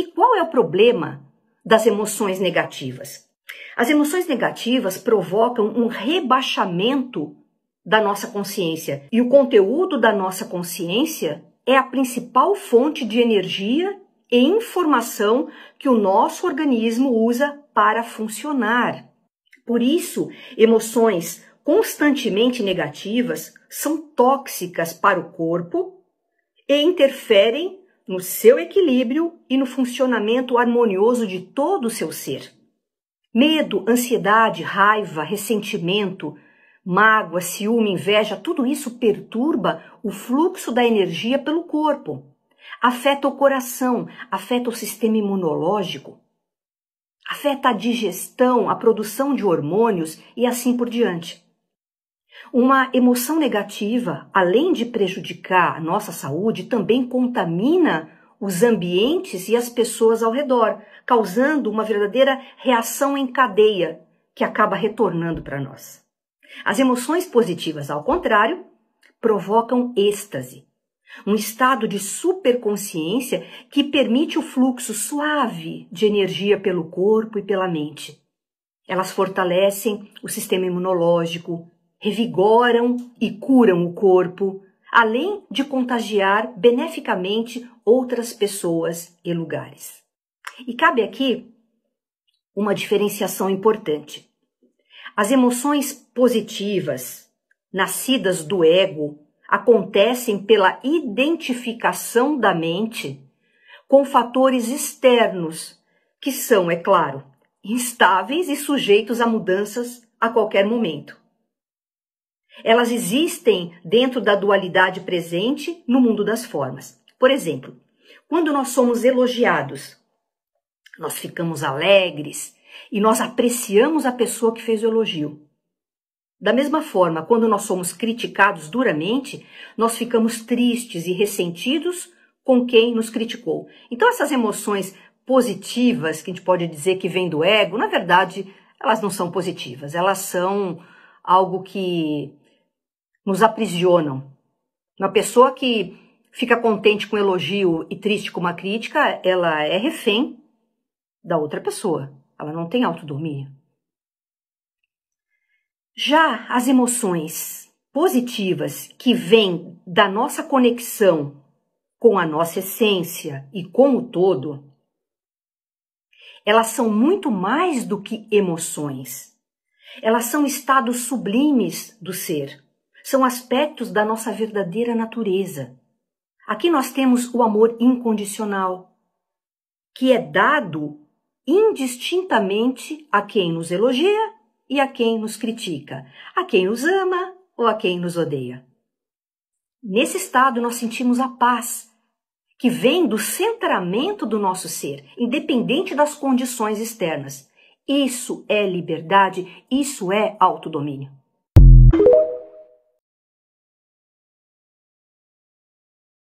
E qual é o problema das emoções negativas? As emoções negativas provocam um rebaixamento da nossa consciência. E o conteúdo da nossa consciência é a principal fonte de energia e informação que o nosso organismo usa para funcionar. Por isso, emoções constantemente negativas são tóxicas para o corpo e interferem no seu equilíbrio e no funcionamento harmonioso de todo o seu ser. Medo, ansiedade, raiva, ressentimento, mágoa, ciúme, inveja, tudo isso perturba o fluxo da energia pelo corpo, afeta o coração, afeta o sistema imunológico, afeta a digestão, a produção de hormônios e assim por diante. Uma emoção negativa, além de prejudicar a nossa saúde, também contamina os ambientes e as pessoas ao redor, causando uma verdadeira reação em cadeia que acaba retornando para nós. As emoções positivas, ao contrário, provocam êxtase, um estado de superconsciência que permite o fluxo suave de energia pelo corpo e pela mente. Elas fortalecem o sistema imunológico, revigoram e curam o corpo, além de contagiar beneficamente outras pessoas e lugares. E cabe aqui uma diferenciação importante. As emoções positivas, nascidas do ego, acontecem pela identificação da mente com fatores externos, que são, é claro, instáveis e sujeitos a mudanças a qualquer momento. Elas existem dentro da dualidade presente no mundo das formas. Por exemplo, quando nós somos elogiados, nós ficamos alegres e nós apreciamos a pessoa que fez o elogio. Da mesma forma, quando nós somos criticados duramente, nós ficamos tristes e ressentidos com quem nos criticou. Então, essas emoções positivas que a gente pode dizer que vêm do ego, na verdade, elas não são positivas, elas são algo que nos aprisionam. Uma pessoa que fica contente com um elogio e triste com uma crítica, ela é refém da outra pessoa. Ela não tem autodomínio. Já as emoções positivas que vêm da nossa conexão com a nossa essência e com o todo, elas são muito mais do que emoções. Elas são estados sublimes do ser. São aspectos da nossa verdadeira natureza. Aqui nós temos o amor incondicional, que é dado indistintamente a quem nos elogia e a quem nos critica, a quem nos ama ou a quem nos odeia. Nesse estado, nós sentimos a paz, que vem do centramento do nosso ser, independente das condições externas. Isso é liberdade, isso é autodomínio.